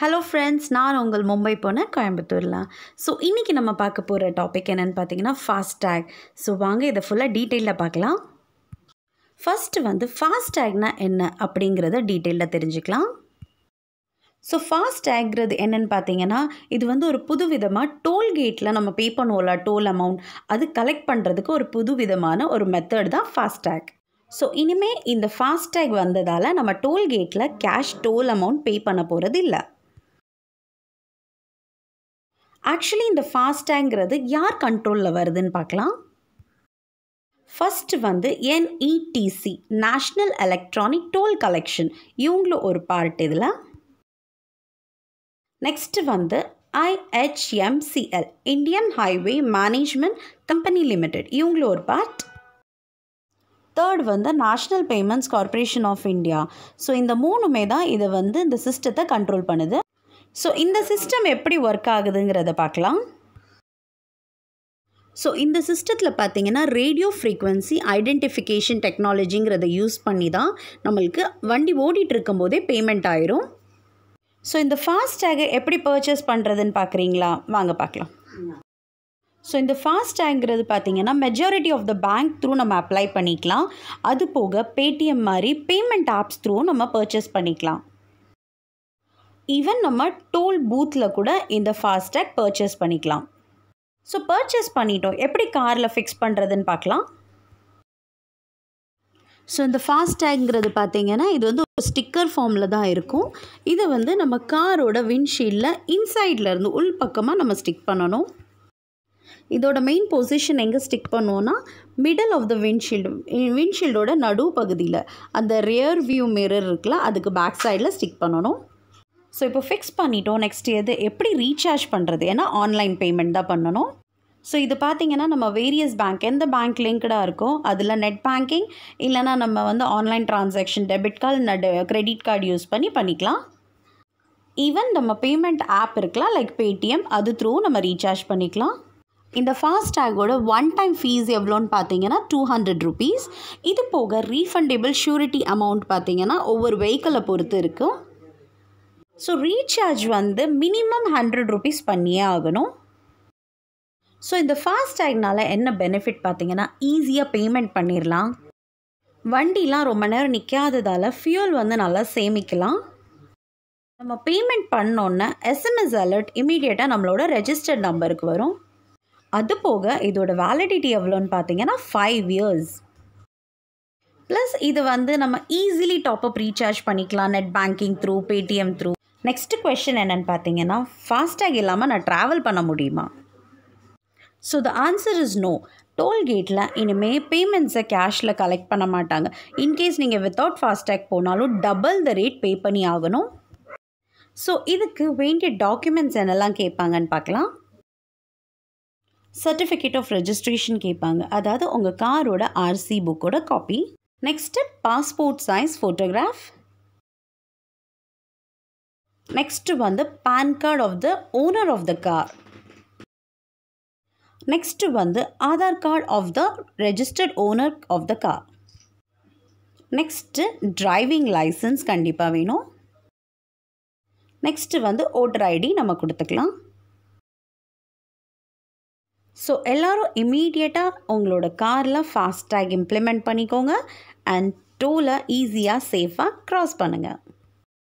hello friends நான் உங்கள் மும்பை போனேன் கோயம்புத்தூர்லாம் ஸோ இன்றைக்கி நம்ம பார்க்க போகிற டாபிக் என்னென்னு பார்த்தீங்கன்னா ஃபாஸ்டேக் ஸோ வாங்க இதை ஃபுல்லாக டீட்டெயிலில் பார்க்கலாம் ஃபஸ்ட்டு வந்து ஃபாஸ்டேக்னா என்ன அப்படிங்கிறத டீட்டெயிலில் தெரிஞ்சுக்கலாம் ஸோ ஃபாஸ்டேக்கிறது என்னென்னு பார்த்தீங்கன்னா இது வந்து ஒரு புது விதமாக டோல்கேட்டில் நம்ம பே பண்ணுவோம்ல டோல் அமௌண்ட் அது கலெக்ட் பண்ணுறதுக்கு ஒரு புது விதமான ஒரு மெத்தட் தான் ஃபாஸ்டேக் ஸோ இனிமேல் இந்த ஃபாஸ்டேக் வந்ததால் நம்ம டோல்கேட்டில் கேஷ் டோல் அமௌண்ட் பே பண்ண போகிறது இல்லை ஆக்சுவலி இந்த ஃபாஸ்டேங்கிறது யார் கண்ட்ரோலில் வருதுன்னு பார்க்கலாம் ஃபஸ்ட்டு வந்து NETC national electronic toll collection இவங்களும் ஒரு பார்ட் இதில் நெக்ஸ்ட்டு வந்து IHMCL Indian highway management company limited இவங்களும் ஒரு பார்ட் தேர்ட் வந்து national payments corporation of India so இந்த மூணுமே தான் இதை வந்து இந்த சிஸ்டத்தை கண்ட்ரோல் பண்ணுது ஸோ இந்த சிஸ்டம் எப்படி ஒர்க் ஆகுதுங்கிறத பார்க்கலாம் ஸோ இந்த சிஸ்டத்தில் பார்த்தீங்கன்னா ரேடியோ ஃப்ரீக்வன்சி ஐடென்டிஃபிகேஷன் டெக்னாலஜிங்கிறத யூஸ் பண்ணி தான் நம்மளுக்கு வண்டி ஓடிட்டு இருக்கும்போதே பேமெண்ட் ஆயிரும் ஸோ இந்த ஃபாஸ்டேகை எப்படி பர்ச்சேஸ் பண்ணுறதுன்னு பார்க்குறீங்களா வாங்க பார்க்கலாம் ஸோ இந்த ஃபாஸ்டேங்கிறது பார்த்தீங்கன்னா majority of the bank through நம்ம அப்ளை பண்ணிக்கலாம் அது போக பேடிஎம் மாதிரி பேமெண்ட் ஆப்ஸ் த்ரூ நம்ம பர்ச்சேஸ் பண்ணிக்கலாம் ஈவன் நம்ம டோல் பூத்தில் கூட இந்த ஃபாஸ்டேக் பர்ச்சேஸ் பண்ணிக்கலாம் ஸோ பர்ச்சேஸ் பண்ணிட்டோம் எப்படி காரில் ஃபிக்ஸ் பண்ணுறதுன்னு பார்க்கலாம் ஸோ இந்த ஃபாஸ்டேக்ங்கிறது பார்த்தீங்கன்னா இது வந்து ஒரு ஸ்டிக்கர் ஃபார்மில் தான் இருக்கும் இதை வந்து நம்ம காரோட விண்ட்ஷீல்டில் இன்சைட்லேருந்து உள் பக்கமாக நம்ம ஸ்டிக் பண்ணணும் இதோட மெயின் பொசிஷன் எங்கே ஸ்டிக் பண்ணுவோன்னா மிடில் ஆஃப் த விண்ட்ஷீல்டு விண்ட்ஷீல்டோட நடு பகுதியில் அந்த ரியர் வியூ மிரர் இருக்குல்ல அதுக்கு பேக் சைடில் ஸ்டிக் பண்ணணும் ஸோ இப்போ ஃபிக்ஸ் பண்ணிட்டோம் நெக்ஸ்ட் எது எப்படி ரீசார்ஜ் பண்ணுறது ஏன்னா ஆன்லைன் பேமெண்ட் தான் பண்ணணும் ஸோ இது பார்த்திங்கன்னா நம்ம வேரியஸ் பேங்க் எந்த பேங்க் லிங்க்டாக இருக்கோ அதில் நெட் பேங்கிங் இல்லைனா நம்ம வந்து ஆன்லைன் டிரான்சாக்ஷன் டெபிட் கார்டு நட் கிரெடிட் கார்டு யூஸ் பண்ணி பண்ணிக்கலாம் ஈவன் நம்ம பேமெண்ட் ஆப் இருக்கலாம் லைக் பேடிஎம் அது த்ரூ நம்ம ரீசார்ஜ் பண்ணிக்கலாம் இந்த ஃபாஸ்டேகோட ஒன் டைம் ஃபீஸ் எவ்வளோன்னு பார்த்தீங்கன்னா டூ ஹண்ட்ரட் ருபீஸ் இது போக ரீஃபண்டபிள் ஷூரிட்டி அமௌண்ட் பார்த்தீங்கன்னா ஒவ்வொரு வெஹிக்கிளை பொறுத்து இருக்கும் ஸோ ரீசார்ஜ் வந்து மினிமம் ஹண்ட்ரட் ருபீஸ் பண்ணியே ஆகணும் ஸோ இந்த ஃபாஸ்டேக்னால் என்ன பெனிஃபிட் பார்த்திங்கன்னா ஈஸியாக பேமெண்ட் பண்ணிடலாம் வண்டிலாம் ரொம்ப நேரம் நிற்காததால் ஃபியூல் வந்து நல்லா சேமிக்கலாம் நம்ம பேமெண்ட் பண்ணோன்னே எஸ்எம்எஸ் அலர்ட் இமீடியட்டாக நம்மளோட ரெஜிஸ்டர்ட் நம்பருக்கு வரும் அது போக இதோட வேலிடிட்டி எவ்வளோன்னு பார்த்தீங்கன்னா ஃபைவ் இயர்ஸ் ப்ளஸ் இது வந்து நம்ம ஈஸிலி டாப்அப் ரீசார்ஜ் பண்ணிக்கலாம் net banking through Paytm through next question என்னென்னு பார்த்தீங்கன்னா ஃபாஸ்டேக் இல்லாமல் நான் ட்ராவல் பண்ண முடியுமா so the answer is no டோல்கேட்டில் இனிமேல் பேமெண்ட்ஸை கேஷில் கலெக்ட் பண்ண மாட்டாங்க இன்கேஸ் நீங்கள் வித்தவுட் ஃபாஸ்டேக் போனாலும் டபுள் த ரேட் பே பண்ணி ஆகணும் ஸோ இதுக்கு வேண்டிய டாக்குமெண்ட்ஸ் என்னெல்லாம் கேட்பாங்கன்னு பார்க்கலாம் சர்டிஃபிகேட் ஆஃப் ரெஜிஸ்ட்ரேஷன் கேட்பாங்க அதாவது உங்கள் காரோட ஆர்சி புக்கோட copy next passport size photograph next வந்து PAN card of the owner of the car next வந்து Aadhaar card of the registered owner of the car next driving licence கண்டிப்பாக வேணும் நெக்ஸ்ட்டு வந்து ஓட்டர் ஐடி நம்ம கொடுத்துக்கலாம் ஸோ எல்லோரும் இம்மீடியட்டாக உங்களோட காரில் ஃபாஸ்டேக் இம்ப்ளிமெண்ட் பண்ணிக்கோங்க அண்ட் டோலை ஈஸியாக சேஃபாக க்ராஸ் பண்ணுங்கள்